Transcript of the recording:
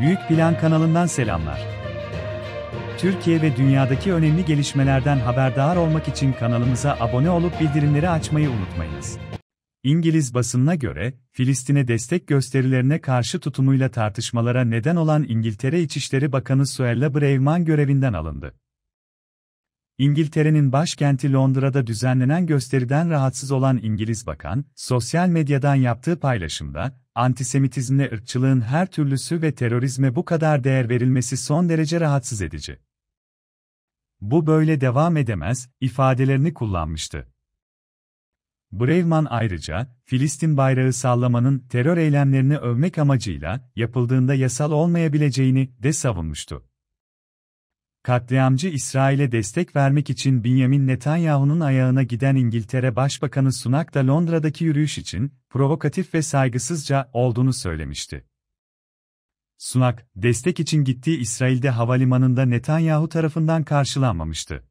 Büyük Plan kanalından selamlar. Türkiye ve dünyadaki önemli gelişmelerden haberdar olmak için kanalımıza abone olup bildirimleri açmayı unutmayınız. İngiliz basınına göre, Filistin'e destek gösterilerine karşı tutumuyla tartışmalara neden olan İngiltere İçişleri Bakanı Suella Braverman görevinden alındı. İngiltere'nin başkenti Londra'da düzenlenen gösteriden rahatsız olan İngiliz bakan, sosyal medyadan yaptığı paylaşımda, antisemitizmle ırkçılığın her türlüsü ve terörizme bu kadar değer verilmesi son derece rahatsız edici. Bu böyle devam edemez, ifadelerini kullanmıştı. Braveman ayrıca, Filistin bayrağı sallamanın terör eylemlerini övmek amacıyla yapıldığında yasal olmayabileceğini de savunmuştu. Katliamcı İsrail'e destek vermek için Benjamin Netanyahu'nun ayağına giden İngiltere Başbakanı Sunak da Londra'daki yürüyüş için provokatif ve saygısızca olduğunu söylemişti. Sunak, destek için gittiği İsrail'de havalimanında Netanyahu tarafından karşılanmamıştı.